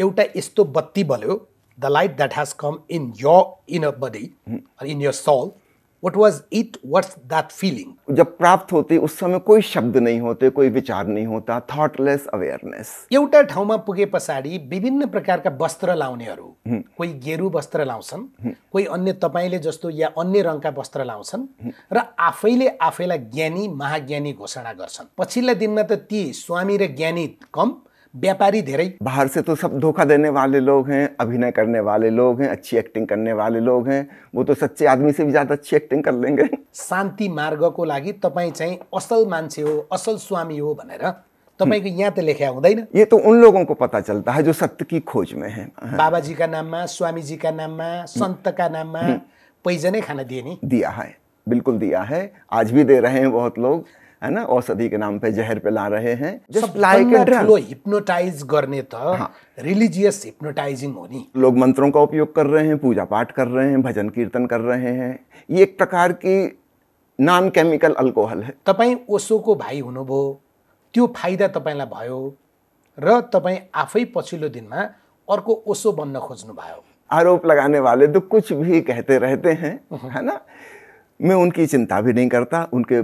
एउटा यस्तो बत्ती बल्यो the light that has come in in inner body in your soul what was it what's that feeling जब प्राप्त होते उस समय कोई शब्द नहीं होते कोई विचार नहीं होता थटलेस अवेरनेस एउटा ठाउँमा पुगे पछाडि विभिन्न प्रकारका वस्त्र लाउनेहरू कोही गेरु वस्त्र लाउँछन् कोही अन्य तपाईँले जस्तो या अन्य रङका वस्त्र लाउँछन् र आफैले आफैलाई ज्ञानी महाज्ञानी घोषणा गर्छन् पछिल्ला दिनमा त ती स्वामी र ज्ञानी कम व्यापारी धेरै बाहर से तो सब धोखा देने वाले लोग हैं अभिनय करने वाले लोग हैं अच्छी एक्टिंग करने वाले लोग हैं वो तो सच्चे आदमी से भी ज्यादा अच्छी एक्टिंग कर लेंगे शान्ति मार्गको लागि तपाईँ चाहिँ असल मान्छे हो असल स्वामी हो भनेर तपाईँको यहाँ त लेखा हुँदैन ये तो उन लोगों को पता चलता है जो सत्य की खोज में है हाँ। बाबा जी का नाममा जी का नाममा संत का नाममा हम्म। पैजनै खाना दिए नि दिया है बिल्कुल दिया है आज भी दे रहे हैं बहुत लोग है ना औषधि के नाम पे जहर पे ला रहे हैं ठुलो हिप्नोटाइज गर्ने त हाँ। रिलिजियस हिप्नोटाइजिङ हो नि लोग मंत्रों का उपयोग कर रहे हैं पूजा पाठ कर रहे हैं भजन कीर्तन कर रहे हैं ये एक प्रकार की नॉन केमिकल अल्कोहल है तपाईँ ओसोको भाइ हुनुभयो त्यो फाइदा तपाईँलाई भयो र तपाईँ आफै पछिल्लो दिनमा अर्को ओसो बन्न खोज्नुभयो आरोप लगाने वाले तो कुछ भी कहते रहते हैं है ना मैं उनकी चिंता भी नहीं करता उनके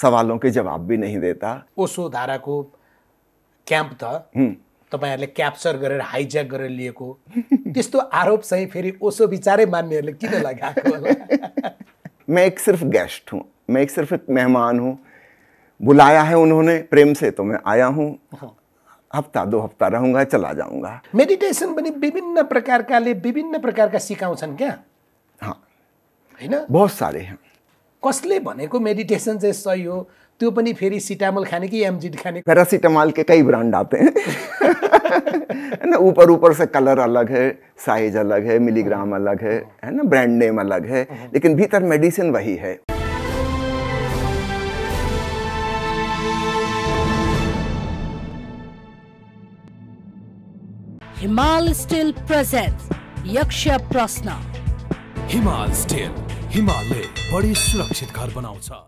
सवालों के जवाब भी नहीं देता ओसो धाराको क्याम्प हम्म। त तो तपाईँहरूले क्याप्चर गरेर हाइज्याक गरेर लिएको त्यस्तो आरोप चाहिँ फेरि ओसो विचारै मान्नेहरूले किन लगाएको मैं एक सिर्फ गेस्ट हूँ मैं एक सिर्फ एक मेहमान हूँ बुलाया है उन्होंने प्रेम से तो मैं आया हूँ हप्ता हाँ। दो हप्ता रहूँगा चला जाऊँगा मेडिटेसन पनि विभिन्न प्रकारकाले विभिन्न प्रकारका सिकाउँछन् क्या हाँ होइन बहुत सारे हैं कसले भनेको मेडिटेसन चाहिँ सही हो त्यो पनि फेरि सिटामोल खाने कि एमजिड खाने पैरासीटामोल के कई ब्रांड आते हैं है ना ऊपर ऊपर से कलर अलग है साइज अलग है मिलीग्राम हाँ। अलग है है ना ब्रांड नेम अलग है हाँ। लेकिन भीतर मेडिसिन वही है हिमाल स्टील प्रेजेंट यक्ष प्रश्न हिमाल स्टील हिमालले बढी सुरक्षित घर बनाउँछ